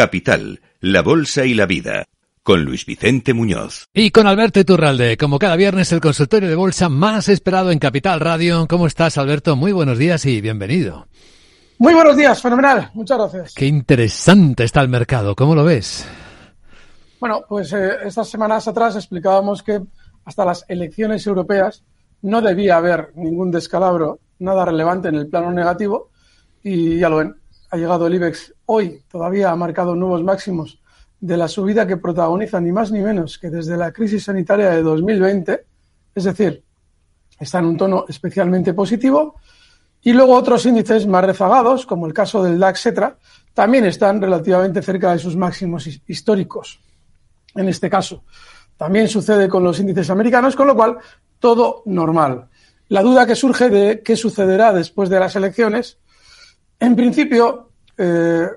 Capital, la Bolsa y la Vida, con Luis Vicente Muñoz. Y con Alberto Iturralde, como cada viernes, el consultorio de Bolsa más esperado en Capital Radio. ¿Cómo estás, Alberto? Muy buenos días y bienvenido. Muy buenos días, fenomenal, muchas gracias. Qué interesante está el mercado, ¿cómo lo ves? Bueno, pues eh, estas semanas atrás explicábamos que hasta las elecciones europeas no debía haber ningún descalabro, nada relevante en el plano negativo, y ya lo ven, ha llegado el IBEX hoy, todavía ha marcado nuevos máximos de la subida que protagoniza ni más ni menos que desde la crisis sanitaria de 2020, es decir, está en un tono especialmente positivo, y luego otros índices más rezagados, como el caso del DAX, etcétera, también están relativamente cerca de sus máximos históricos. En este caso, también sucede con los índices americanos, con lo cual todo normal. La duda que surge de qué sucederá después de las elecciones, en principio, eh,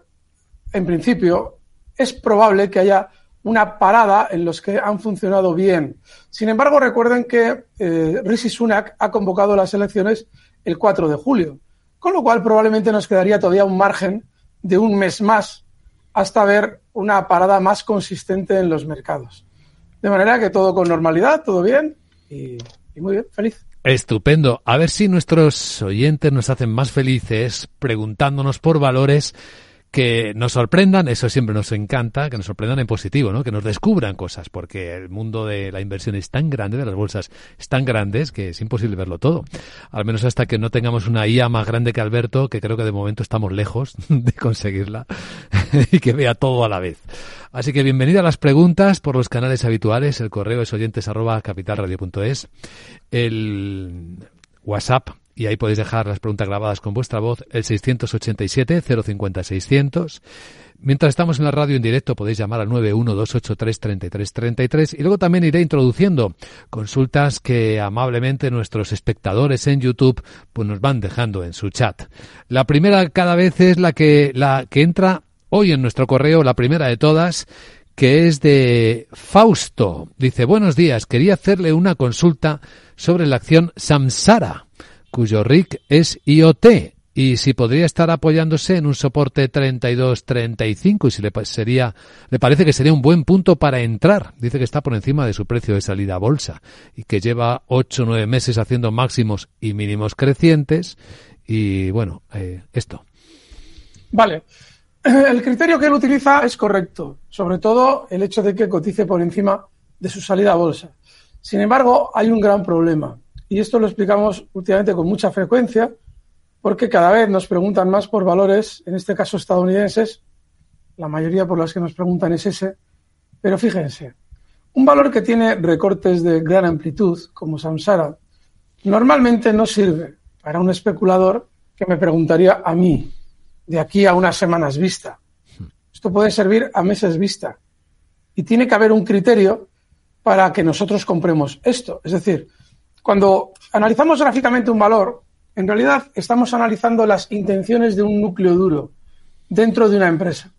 en principio, es probable que haya una parada en los que han funcionado bien. Sin embargo, recuerden que eh, Rishi Sunak ha convocado las elecciones el 4 de julio, con lo cual probablemente nos quedaría todavía un margen de un mes más hasta ver una parada más consistente en los mercados. De manera que todo con normalidad, todo bien y muy bien, feliz. Estupendo. A ver si nuestros oyentes nos hacen más felices preguntándonos por valores que nos sorprendan, eso siempre nos encanta, que nos sorprendan en positivo, ¿no? que nos descubran cosas, porque el mundo de la inversión es tan grande, de las bolsas es tan grandes, que es imposible verlo todo. Al menos hasta que no tengamos una IA más grande que Alberto, que creo que de momento estamos lejos de conseguirla y que vea todo a la vez. Así que bienvenida a las preguntas por los canales habituales, el correo es oyentes capitalradio.es, el WhatsApp y ahí podéis dejar las preguntas grabadas con vuestra voz, el 687-050-600. Mientras estamos en la radio en directo podéis llamar al 912833333 y luego también iré introduciendo consultas que amablemente nuestros espectadores en YouTube pues nos van dejando en su chat. La primera cada vez es la que la que entra hoy en nuestro correo, la primera de todas, que es de Fausto. Dice, "Buenos días, quería hacerle una consulta sobre la acción Samsara." cuyo RIC es IoT y si podría estar apoyándose en un soporte 32-35 y si le, sería, le parece que sería un buen punto para entrar. Dice que está por encima de su precio de salida a bolsa y que lleva 8-9 meses haciendo máximos y mínimos crecientes y bueno, eh, esto. Vale. El criterio que él utiliza es correcto, sobre todo el hecho de que cotice por encima de su salida a bolsa. Sin embargo, hay un gran problema y esto lo explicamos últimamente con mucha frecuencia, porque cada vez nos preguntan más por valores, en este caso estadounidenses, la mayoría por las que nos preguntan es ese, pero fíjense, un valor que tiene recortes de gran amplitud, como Samsara, normalmente no sirve para un especulador que me preguntaría a mí, de aquí a unas semanas vista. Esto puede servir a meses vista. Y tiene que haber un criterio para que nosotros compremos esto. Es decir, cuando analizamos gráficamente un valor, en realidad estamos analizando las intenciones de un núcleo duro dentro de una empresa.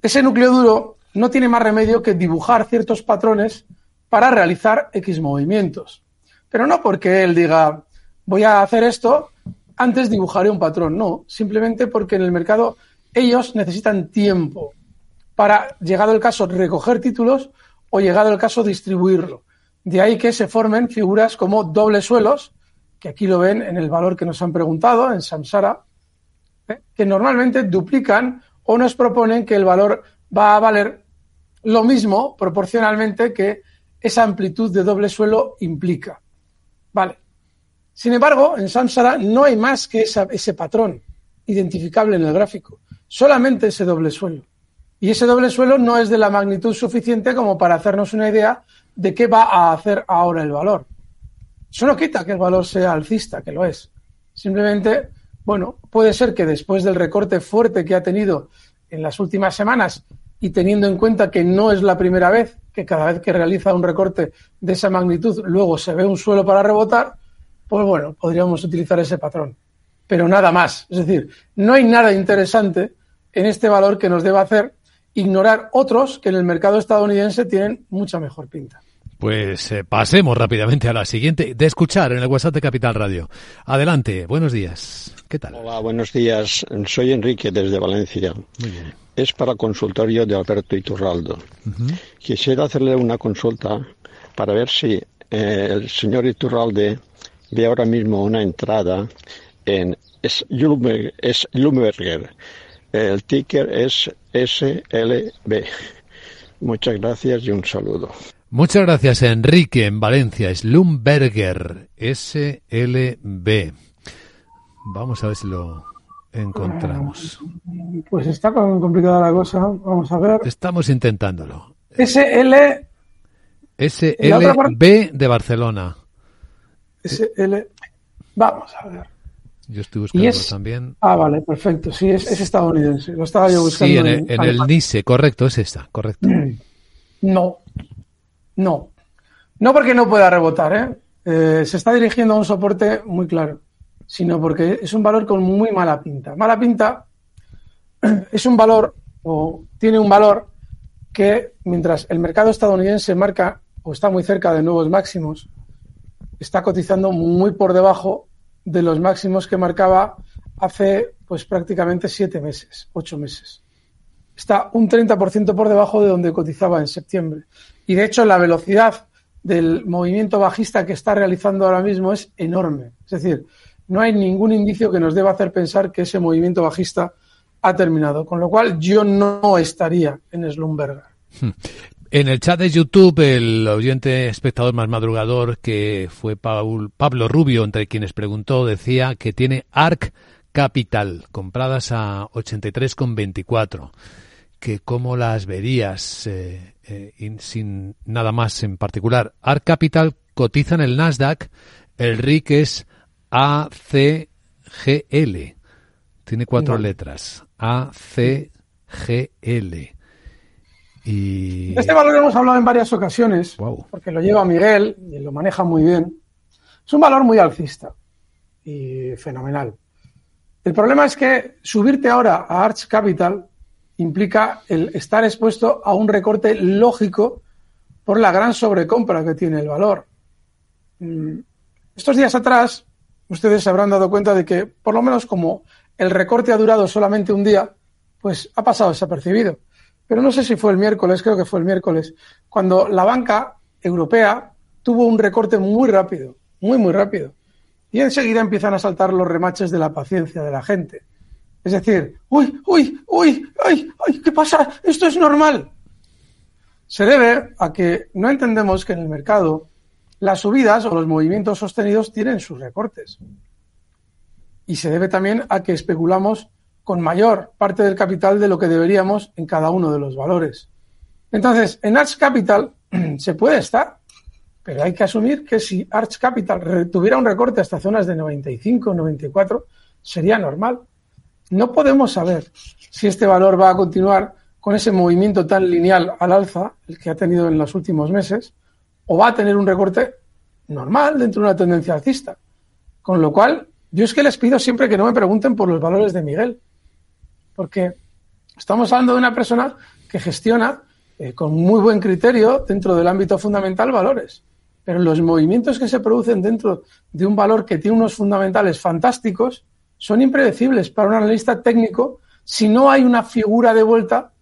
Ese núcleo duro no tiene más remedio que dibujar ciertos patrones para realizar X movimientos. Pero no porque él diga, voy a hacer esto, antes dibujaré un patrón. No, simplemente porque en el mercado ellos necesitan tiempo para, llegado el caso, recoger títulos o llegado el caso, distribuirlo. De ahí que se formen figuras como doble suelos, que aquí lo ven en el valor que nos han preguntado, en Samsara, ¿eh? que normalmente duplican o nos proponen que el valor va a valer lo mismo proporcionalmente que esa amplitud de doble suelo implica. Vale. Sin embargo, en Samsara no hay más que ese patrón identificable en el gráfico, solamente ese doble suelo. Y ese doble suelo no es de la magnitud suficiente como para hacernos una idea de qué va a hacer ahora el valor. Eso no quita que el valor sea alcista, que lo es. Simplemente, bueno, puede ser que después del recorte fuerte que ha tenido en las últimas semanas y teniendo en cuenta que no es la primera vez que cada vez que realiza un recorte de esa magnitud luego se ve un suelo para rebotar, pues bueno, podríamos utilizar ese patrón. Pero nada más. Es decir, no hay nada interesante en este valor que nos deba hacer ignorar otros que en el mercado estadounidense tienen mucha mejor pinta. Pues eh, pasemos rápidamente a la siguiente, de escuchar en el WhatsApp de Capital Radio. Adelante, buenos días. ¿Qué tal? Hola, buenos días. Soy Enrique desde Valencia. Es para consultorio de Alberto Iturraldo. Quisiera hacerle una consulta para ver si eh, el señor Iturralde ve ahora mismo una entrada en es Lumberger, el ticker es SLB. Muchas gracias y un saludo. Muchas gracias, Enrique, en Valencia. Lumberger, SLB. Vamos a ver si lo encontramos. pues está complicada la cosa. Vamos a ver. Estamos intentándolo. SL. SLB de Barcelona. SL. Vamos a ver. Yo estoy buscando también. Ah, vale, perfecto. Sí, es, estadounidense. Lo estaba yo buscando. Sí, en, el, NICE, correcto, es esta, correcto. Mm. No, no. No porque no pueda rebotar, ¿eh? eh, se está dirigiendo a un soporte muy claro, sino porque es un valor con muy mala pinta. Mala pinta es un valor o tiene un valor que mientras el mercado estadounidense marca o está muy cerca de nuevos máximos, está cotizando muy por debajo de los máximos que marcaba hace pues prácticamente siete meses, ocho meses. Está un 30% por debajo de donde cotizaba en septiembre. Y de hecho la velocidad del movimiento bajista que está realizando ahora mismo es enorme. Es decir, no hay ningún indicio que nos deba hacer pensar que ese movimiento bajista ha terminado. Con lo cual yo no estaría en Slumberger. Hmm. En el chat de YouTube, el oyente espectador más madrugador, que fue Paul, Pablo Rubio, entre quienes preguntó, decía que tiene ARC Capital, compradas a 83,24, que cómo las verías eh, eh, sin nada más en particular. ARC Capital cotiza en el Nasdaq, el RIC es ACGL, tiene cuatro letras, ACGL. Este valor hemos hablado en varias ocasiones, porque lo lleva Miguel y lo maneja muy bien. Es un valor muy alcista y fenomenal. El problema es que subirte ahora a Arch Capital implica el estar expuesto a un recorte lógico por la gran sobrecompra que tiene el valor. Mm, estos días atrás, ustedes se habrán dado cuenta de que, por lo menos como el recorte ha durado solamente un día, pues ha pasado desapercibido pero no sé si fue el miércoles, creo que fue el miércoles, cuando la banca europea tuvo un recorte muy rápido, muy, muy rápido. Y enseguida empiezan a saltar los remaches de la paciencia de la gente. Es decir, uy, uy, uy, uy ay, ¿qué pasa? Esto es normal. Se debe a que no entendemos que en el mercado las subidas o los movimientos sostenidos tienen sus recortes. Y se debe también a que especulamos con mayor parte del capital de lo que deberíamos en cada uno de los valores. Entonces, en Arch Capital se puede estar, pero hay que asumir que si Arch Capital tuviera un recorte hasta zonas de 95, 94, sería normal. No podemos saber si este valor va a continuar con ese movimiento tan lineal al alza, el que ha tenido en los últimos meses, o va a tener un recorte normal dentro de una tendencia alcista. Con lo cual, yo es que les pido siempre que no me pregunten por los valores de Miguel, porque estamos hablando de una persona que gestiona eh, con muy buen criterio dentro del ámbito fundamental valores. Pero los movimientos que se producen dentro de un valor que tiene unos fundamentales fantásticos son impredecibles para un analista técnico si no hay una figura de vuelta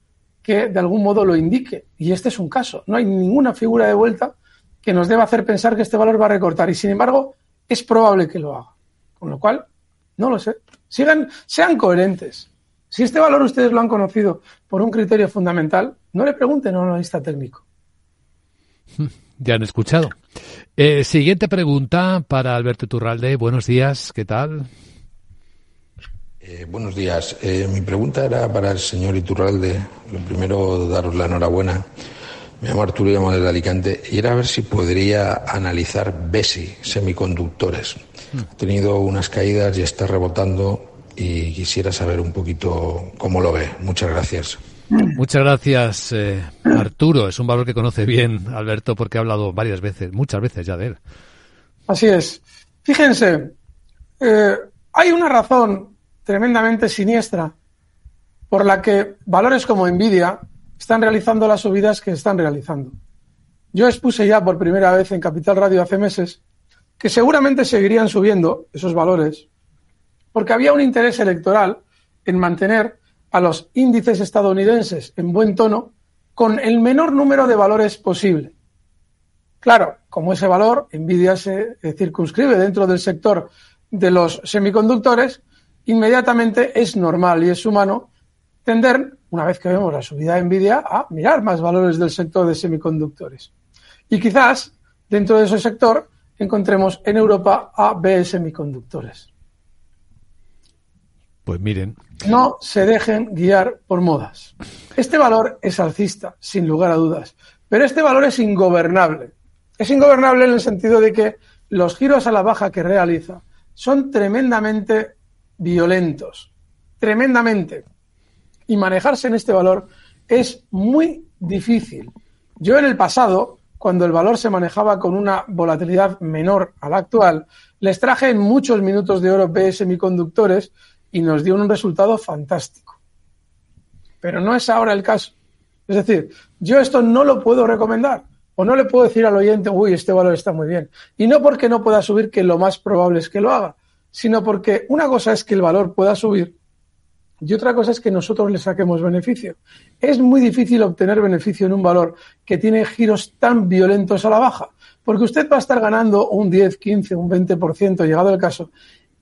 que de algún modo lo indique. Y este es un caso. No hay ninguna figura de vuelta que nos deba hacer pensar que este valor va a recortar. Y sin embargo, es probable que lo haga. Con lo cual, no lo sé. Sigan, sean coherentes. Si este valor ustedes lo han conocido por un criterio fundamental, no le pregunten a un analista técnico. Ya han escuchado. Eh, siguiente pregunta para Alberto Turralde. Buenos días, ¿qué tal? Eh, buenos días. Eh, mi pregunta era para el señor Iturralde. Lo primero, daros la enhorabuena. Me llamo Arturo Llamo de Alicante y era a ver si podría analizar BESI, semiconductores. Ha tenido unas caídas y está rebotando y quisiera saber un poquito cómo lo ve. Muchas gracias. Muchas gracias, eh, Arturo. Es un valor que conoce bien Alberto porque ha hablado varias veces, muchas veces ya de él. Así es. Fíjense, eh, hay una razón tremendamente siniestra por la que valores como Nvidia están realizando las subidas que están realizando. Yo expuse ya por primera vez en Capital Radio hace meses que seguramente seguirían subiendo esos valores porque había un interés electoral en mantener a los índices estadounidenses en buen tono con el menor número de valores posible. Claro, como ese valor, envidia, se eh, circunscribe dentro del sector de los semiconductores, inmediatamente es normal y es humano tender, una vez que vemos la subida de Nvidia, a mirar más valores del sector de semiconductores. Y quizás dentro de ese sector encontremos en Europa a B Semiconductores. Pues miren. No se dejen guiar por modas. Este valor es alcista, sin lugar a dudas, pero este valor es ingobernable. Es ingobernable en el sentido de que los giros a la baja que realiza son tremendamente violentos, tremendamente. Y manejarse en este valor es muy difícil. Yo en el pasado, cuando el valor se manejaba con una volatilidad menor a la actual, les traje en muchos minutos de oro P semiconductores y nos dio un resultado fantástico. Pero no es ahora el caso. Es decir, yo esto no lo puedo recomendar o no le puedo decir al oyente, uy, este valor está muy bien. Y no porque no pueda subir, que lo más probable es que lo haga, sino porque una cosa es que el valor pueda subir y otra cosa es que nosotros le saquemos beneficio. Es muy difícil obtener beneficio en un valor que tiene giros tan violentos a la baja, porque usted va a estar ganando un 10, 15, un 20%, llegado el caso,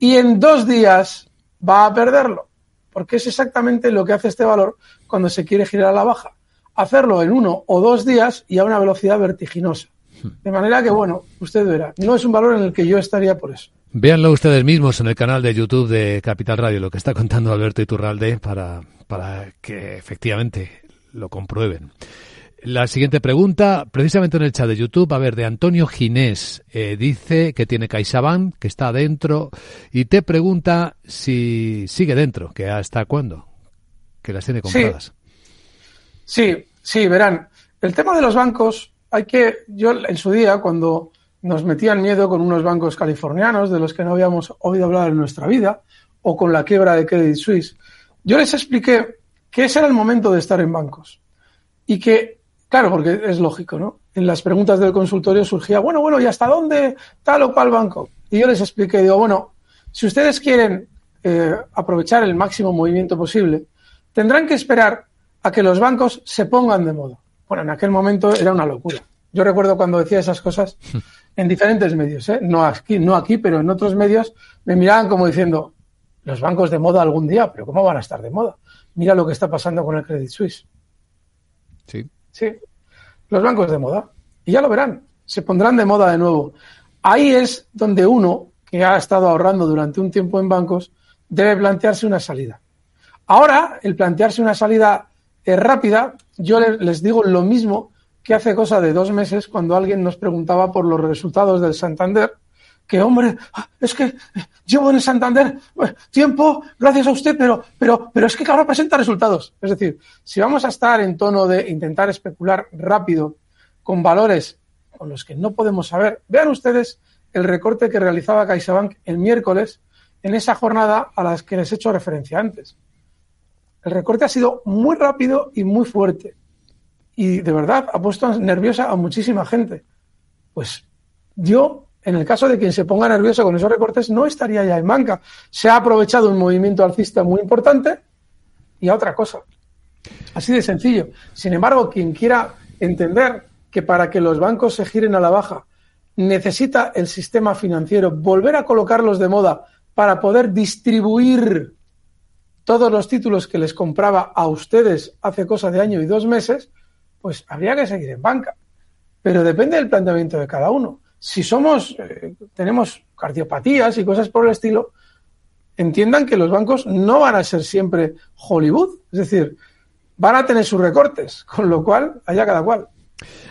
y en dos días va a perderlo, porque es exactamente lo que hace este valor cuando se quiere girar a la baja, hacerlo en uno o dos días y a una velocidad vertiginosa. Hmm. De manera que, bueno, usted verá, no es un valor en el que yo estaría por eso. Véanlo ustedes mismos en el canal de YouTube de Capital Radio, lo que está contando Alberto Iturralde, para, para que efectivamente lo comprueben. La siguiente pregunta, precisamente en el chat de YouTube, a ver, de Antonio Ginés. Eh, dice que tiene CaixaBank, que está dentro, y te pregunta si sigue dentro, que hasta cuándo, que las tiene compradas. Sí, sí, verán. El tema de los bancos, hay que, yo en su día, cuando nos metían miedo con unos bancos californianos de los que no habíamos oído hablar en nuestra vida, o con la quiebra de Credit Suisse, yo les expliqué que ese era el momento de estar en bancos y que Claro, porque es lógico, ¿no? En las preguntas del consultorio surgía, bueno, bueno, ¿y hasta dónde tal o cual banco? Y yo les expliqué, digo, bueno, si ustedes quieren eh, aprovechar el máximo movimiento posible, tendrán que esperar a que los bancos se pongan de moda. Bueno, en aquel momento era una locura. Yo recuerdo cuando decía esas cosas en diferentes medios, ¿eh? no, aquí, no aquí, pero en otros medios, me miraban como diciendo, los bancos de moda algún día, pero ¿cómo van a estar de moda? Mira lo que está pasando con el Credit Suisse. Sí. Sí, los bancos de moda. Y ya lo verán, se pondrán de moda de nuevo. Ahí es donde uno que ha estado ahorrando durante un tiempo en bancos debe plantearse una salida. Ahora, el plantearse una salida rápida, yo les digo lo mismo que hace cosa de dos meses cuando alguien nos preguntaba por los resultados del Santander que hombre, es que llevo en el Santander eh, tiempo, gracias a usted, pero, pero, pero es que ahora presenta resultados. Es decir, si vamos a estar en tono de intentar especular rápido con valores con los que no podemos saber, vean ustedes el recorte que realizaba CaixaBank el miércoles en esa jornada a las que les he hecho referencia antes. El recorte ha sido muy rápido y muy fuerte. Y de verdad ha puesto nerviosa a muchísima gente. Pues yo en el caso de quien se ponga nervioso con esos recortes, no estaría ya en banca. Se ha aprovechado un movimiento alcista muy importante y a otra cosa. Así de sencillo. Sin embargo, quien quiera entender que para que los bancos se giren a la baja necesita el sistema financiero volver a colocarlos de moda para poder distribuir todos los títulos que les compraba a ustedes hace cosa de año y dos meses, pues habría que seguir en banca. Pero depende del planteamiento de cada uno si somos, eh, tenemos cardiopatías y cosas por el estilo, entiendan que los bancos no van a ser siempre Hollywood, es decir, van a tener sus recortes, con lo cual, allá cada cual.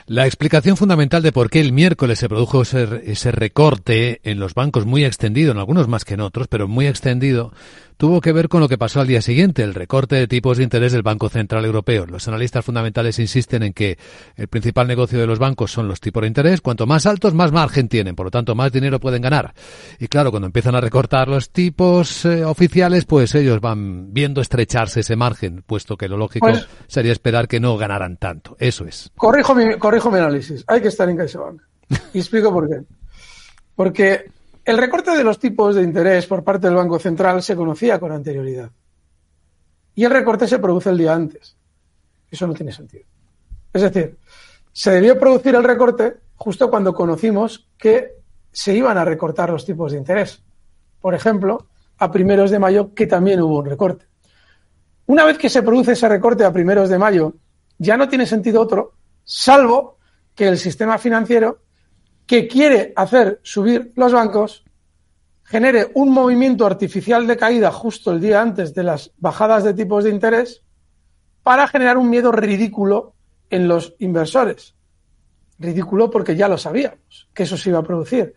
La explicación fundamental de por qué el miércoles se produjo ese, ese, recorte en los bancos muy extendido, en algunos más que en otros, pero muy extendido, tuvo que ver con lo que pasó al día siguiente, el recorte de tipos de interés del Banco Central Europeo. Los analistas fundamentales insisten en que el principal negocio de los bancos son los tipos de interés. Cuanto más altos, más margen tienen, por lo tanto, más dinero pueden ganar. Y claro, cuando empiezan a recortar los tipos eh, oficiales, pues ellos van viendo estrecharse ese margen, puesto que lo lógico pues- sería esperar que no ganaran tanto. Eso es. Corrijo mi, análisis. Hay que estar en CaixaBank. Y explico por qué. Porque el recorte de los tipos de interés por parte del Banco Central se conocía con anterioridad. Y el recorte se produce el día antes. Eso no tiene sentido. Es decir, se debió producir el recorte justo cuando conocimos que se iban a recortar los tipos de interés. Por ejemplo, a primeros de mayo, que también hubo un recorte. Una vez que se produce ese recorte a primeros de mayo, ya no tiene sentido otro, salvo que el sistema financiero que quiere hacer subir los bancos, genere un movimiento artificial de caída justo el día antes de las bajadas de tipos de interés para generar un miedo ridículo en los inversores. Ridículo porque ya lo sabíamos, que eso se iba a producir.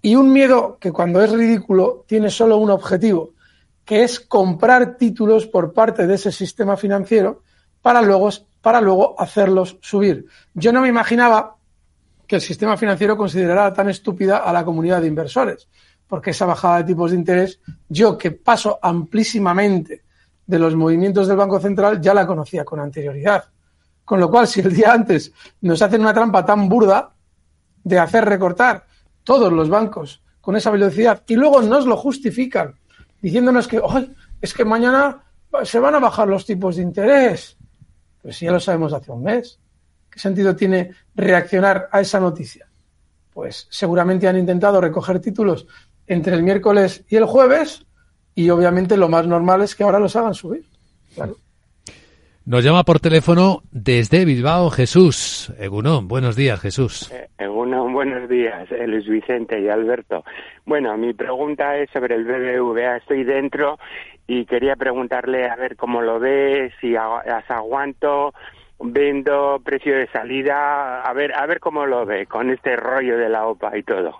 Y un miedo que cuando es ridículo tiene solo un objetivo, que es comprar títulos por parte de ese sistema financiero para luego, para luego hacerlos subir. Yo no me imaginaba que el sistema financiero considerará tan estúpida a la comunidad de inversores, porque esa bajada de tipos de interés, yo que paso amplísimamente de los movimientos del Banco Central, ya la conocía con anterioridad. Con lo cual, si el día antes nos hacen una trampa tan burda de hacer recortar todos los bancos con esa velocidad y luego nos lo justifican diciéndonos que hoy es que mañana se van a bajar los tipos de interés. Pues ya lo sabemos hace un mes. ¿Qué sentido tiene reaccionar a esa noticia? Pues seguramente han intentado recoger títulos entre el miércoles y el jueves y obviamente lo más normal es que ahora los hagan subir. Nos llama por teléfono desde Bilbao Jesús. Egunón. buenos días Jesús. Eh, buenos días eh, Luis Vicente y Alberto. Bueno, mi pregunta es sobre el BBVA. Estoy dentro y quería preguntarle a ver cómo lo ves si las aguanto, vendo, precio de salida, a ver, a ver cómo lo ve con este rollo de la OPA y todo.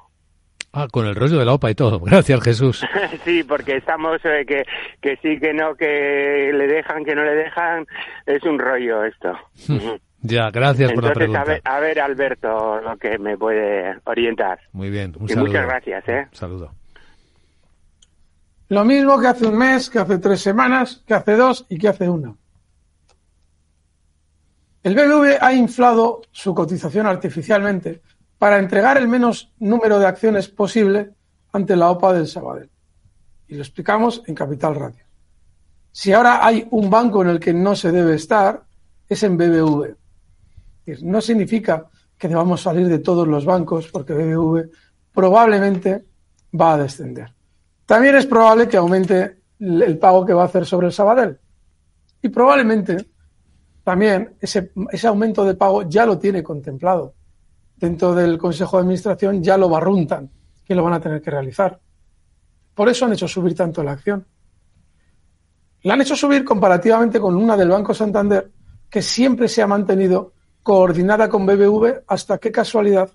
Ah, con el rollo de la OPA y todo. Gracias, Jesús. sí, porque estamos eh, que, sí, que no, que le dejan, que no le dejan. Es un rollo esto. ya, gracias por la pregunta. A ver, a Alberto, lo que me puede orientar. Muy bien, muchas gracias. ¿eh? saludo. Lo mismo que hace un mes, que hace tres semanas, que hace dos y que hace uno el BBV ha inflado su cotización artificialmente para entregar el menos número de acciones posible ante la OPA del Sabadell. Y lo explicamos en Capital Radio. Si ahora hay un banco en el que no se debe estar, es en BBV. No significa que debamos salir de todos los bancos porque BBV probablemente va a descender. También es probable que aumente el pago que va a hacer sobre el Sabadell. Y probablemente también ese, aumento de pago ya lo tiene contemplado. Dentro del Consejo de Administración ya lo barruntan, que lo van a tener que realizar. Por eso han hecho subir tanto la acción. La han hecho subir comparativamente con una del Banco Santander, que siempre se ha mantenido coordinada con BBV hasta qué casualidad,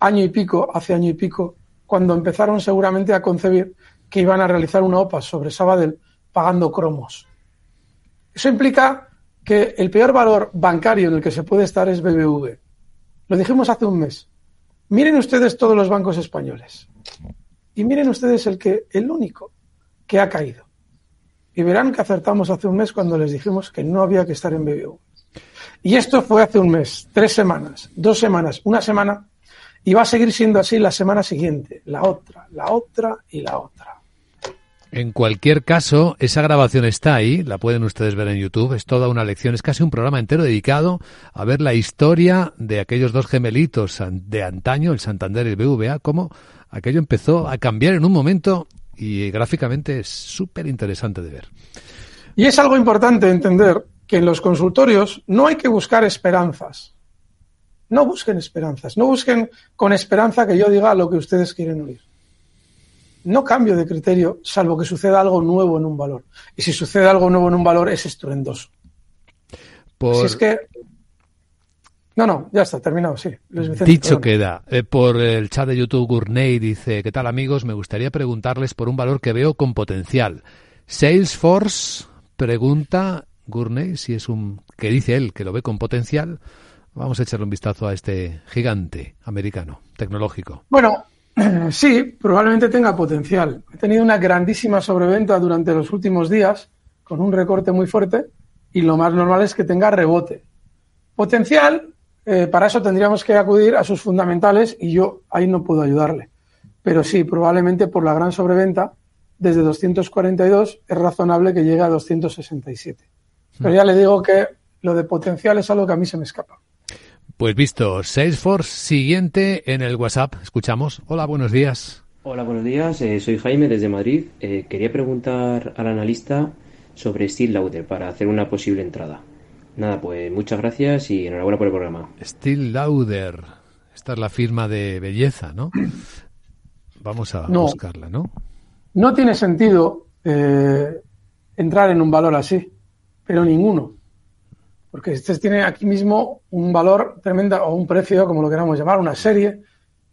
año y pico, hace año y pico, cuando empezaron seguramente a concebir que iban a realizar una OPA sobre Sabadell pagando cromos. Eso implica el peor valor bancario en el que se puede estar es BBV. Lo dijimos hace un mes. Miren ustedes todos los bancos españoles. Y miren ustedes el que el único que ha caído. Y verán que acertamos hace un mes cuando les dijimos que no había que estar en BBV. Y esto fue hace un mes, tres semanas, dos semanas, una semana, y va a seguir siendo así la semana siguiente, la otra, la otra y la otra. En cualquier caso, esa grabación está ahí, la pueden ustedes ver en YouTube, es toda una lección, es casi un programa entero dedicado a ver la historia de aquellos dos gemelitos de antaño, el Santander y el BVA, cómo aquello empezó a cambiar en un momento y gráficamente es súper interesante de ver. Y es algo importante entender que en los consultorios no hay que buscar esperanzas. No busquen esperanzas, no busquen con esperanza que yo diga lo que ustedes quieren oír no cambio de criterio, salvo que suceda algo nuevo en un valor. Y si sucede algo nuevo en un valor, es estruendoso. es que. No, no, ya está, terminado, sí. Dicho queda. Eh, por el chat de YouTube, Gurney dice: ¿Qué tal, amigos? Me gustaría preguntarles por un valor que veo con potencial. Salesforce pregunta, Gurney, si es un. que dice él que lo ve con potencial. Vamos a echarle un vistazo a este gigante americano, tecnológico. Bueno, Sí, probablemente tenga potencial. He tenido una grandísima sobreventa durante los últimos días, con un recorte muy fuerte, y lo más normal es que tenga rebote. Potencial, eh, para eso tendríamos que acudir a sus fundamentales y yo ahí no puedo ayudarle. Pero sí, probablemente por la gran sobreventa, desde 242 es razonable que llegue a 267. Pero ya le digo que lo de potencial es algo que a mí se me escapa. Pues visto, Salesforce siguiente en el WhatsApp. Escuchamos. Hola, buenos días. Hola, buenos días. Eh, soy Jaime desde Madrid. Eh, quería preguntar al analista sobre Steel Lauder para hacer una posible entrada. Nada, pues muchas gracias y enhorabuena por el programa. Steel Lauder. Esta es la firma de belleza, ¿no? Vamos a buscarla, ¿no? No tiene sentido eh, entrar en un valor así, pero ninguno porque este tiene aquí mismo un valor tremenda o un precio, como lo queramos llamar, una serie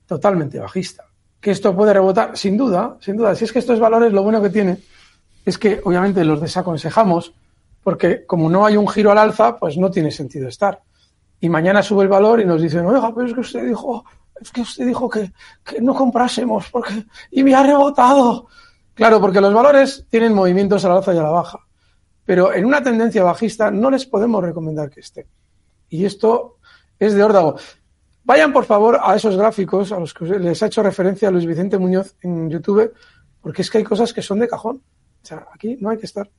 totalmente bajista. Que esto puede rebotar, sin duda, sin duda. Si es que estos valores lo bueno que tiene es que obviamente los desaconsejamos porque como no hay un giro al alza, pues no tiene sentido estar. Y mañana sube el valor y nos dicen, oiga, pero es que usted dijo, es que usted dijo que, que no comprásemos porque y me ha rebotado. Claro, porque los valores tienen movimientos al alza y a la baja pero en una tendencia bajista no les podemos recomendar que esté. Y esto es de órdago. Vayan, por favor, a esos gráficos a los que les ha hecho referencia Luis Vicente Muñoz en YouTube, porque es que hay cosas que son de cajón. O sea, aquí no hay que estar.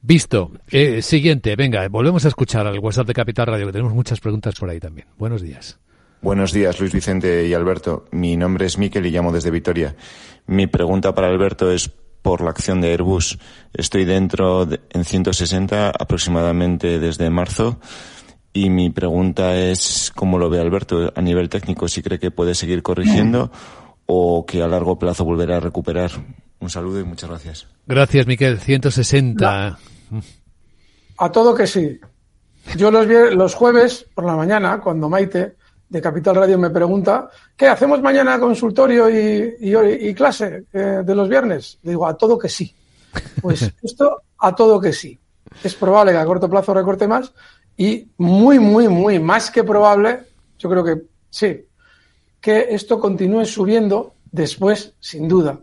Visto. Eh, siguiente, venga, volvemos a escuchar al WhatsApp de Capital Radio, que tenemos muchas preguntas por ahí también. Buenos días. Buenos días, Luis Vicente y Alberto. Mi nombre es Miquel y llamo desde Vitoria. Mi pregunta para Alberto es por la acción de Airbus. Estoy dentro en 160 aproximadamente desde marzo y mi pregunta es cómo lo ve Alberto a nivel técnico, si cree que puede seguir corrigiendo o que a largo plazo volverá a recuperar. Un saludo y muchas gracias. Gracias, Miquel. 160. A todo que sí. Yo los, vi los jueves por la mañana, cuando Maite de Capital Radio me pregunta, ¿qué hacemos mañana consultorio y, clase eh, de los viernes? Le digo, a todo que sí. Pues esto a todo que sí. Es probable que a corto plazo recorte más y muy, muy, muy más que probable, yo creo que sí, que esto continúe subiendo después, sin duda.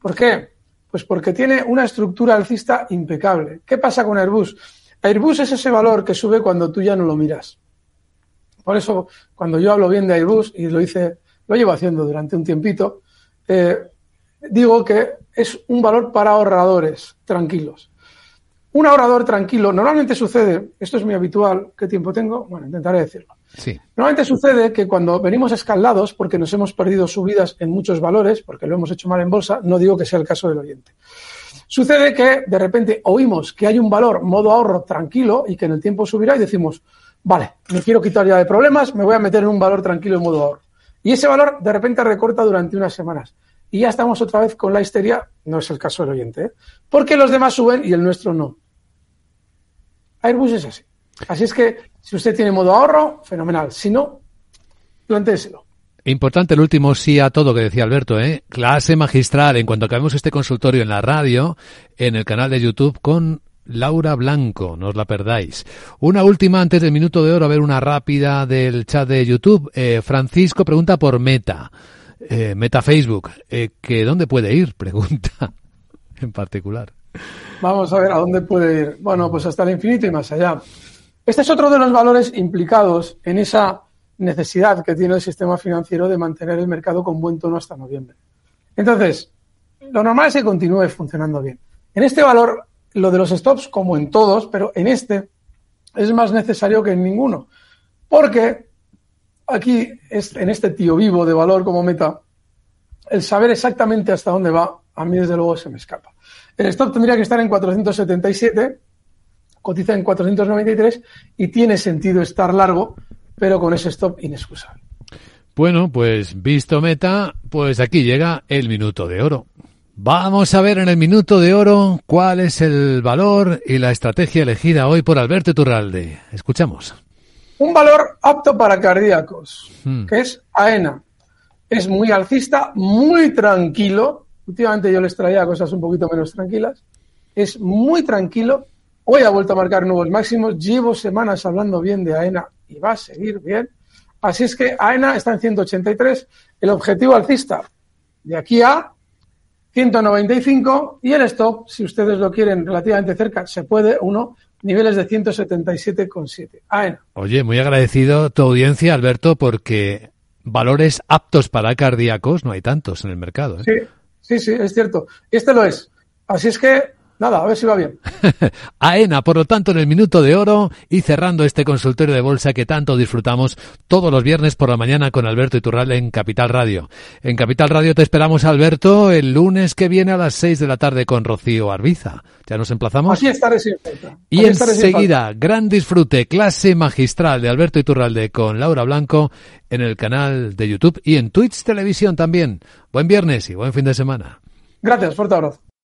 ¿Por qué? Pues porque tiene una estructura alcista impecable. ¿Qué pasa con Airbus? Airbus es ese valor que sube cuando tú ya no lo miras. Por eso, cuando yo hablo bien de Airbus, y lo hice, lo llevo haciendo durante un tiempito, eh, digo que es un valor para ahorradores tranquilos. Un ahorrador tranquilo, normalmente sucede, esto es muy habitual, ¿qué tiempo tengo? Bueno, intentaré decirlo. Sí. Normalmente sucede que cuando venimos escaldados, porque nos hemos perdido subidas en muchos valores, porque lo hemos hecho mal en bolsa, no digo que sea el caso del oyente. Sucede que de repente oímos que hay un valor modo ahorro tranquilo y que en el tiempo subirá y decimos, vale, me quiero quitar ya de problemas, me voy a meter en un valor tranquilo en modo ahorro. Y ese valor de repente recorta durante unas semanas. Y ya estamos otra vez con la histeria, no es el caso del oyente, ¿eh? porque los demás suben y el nuestro no. Airbus es así. Así es que si usted tiene modo ahorro, fenomenal. Si no, plantéeselo. Importante el último sí a todo que decía Alberto, ¿eh? Clase magistral en cuanto acabemos este consultorio en la radio, en el canal de YouTube con Laura Blanco, no os la perdáis. Una última antes del minuto de oro, a ver una rápida del chat de YouTube. Eh, Francisco pregunta por Meta, eh, Meta Facebook, eh, que dónde puede ir, pregunta en particular. Vamos a ver a dónde puede ir. Bueno, pues hasta el infinito y más allá. Este es otro de los valores implicados en esa necesidad que tiene el sistema financiero de mantener el mercado con buen tono hasta noviembre. Entonces, lo normal es que continúe funcionando bien. En este valor lo de los stops, como en todos, pero en este es más necesario que en ninguno. Porque aquí, en este tío vivo de valor como meta, el saber exactamente hasta dónde va, a mí desde luego se me escapa. El stop tendría que estar en 477, cotiza en 493 y tiene sentido estar largo, pero con ese stop inexcusable. Bueno, pues visto meta, pues aquí llega el minuto de oro. Vamos a ver en el minuto de oro cuál es el valor y la estrategia elegida hoy por Alberto Turralde. Escuchamos. Un valor apto para cardíacos, hmm. que es AENA. Es muy alcista, muy tranquilo. Últimamente yo les traía cosas un poquito menos tranquilas. Es muy tranquilo. Hoy ha vuelto a marcar nuevos máximos. Llevo semanas hablando bien de AENA y va a seguir bien. Así es que AENA está en 183. El objetivo alcista de aquí a 195 y el stop, si ustedes lo quieren relativamente cerca, se puede uno, niveles de 177,7. AENA. Ah, Oye, muy agradecido tu audiencia, Alberto, porque valores aptos para cardíacos no hay tantos en el mercado. ¿eh? Sí, sí, sí, es cierto. Este lo es. Así es que nada, a ver si va bien. AENA, por lo tanto, en el minuto de oro y cerrando este consultorio de bolsa que tanto disfrutamos todos los viernes por la mañana con Alberto Iturralde en Capital Radio. En Capital Radio te esperamos, Alberto, el lunes que viene a las 6 de la tarde con Rocío Arbiza. Ya nos emplazamos. Así estaré siempre. Y enseguida, gran disfrute, clase magistral de Alberto Iturralde con Laura Blanco en el canal de YouTube y en Twitch Televisión también. Buen viernes y buen fin de semana. Gracias, fuerte abrazo.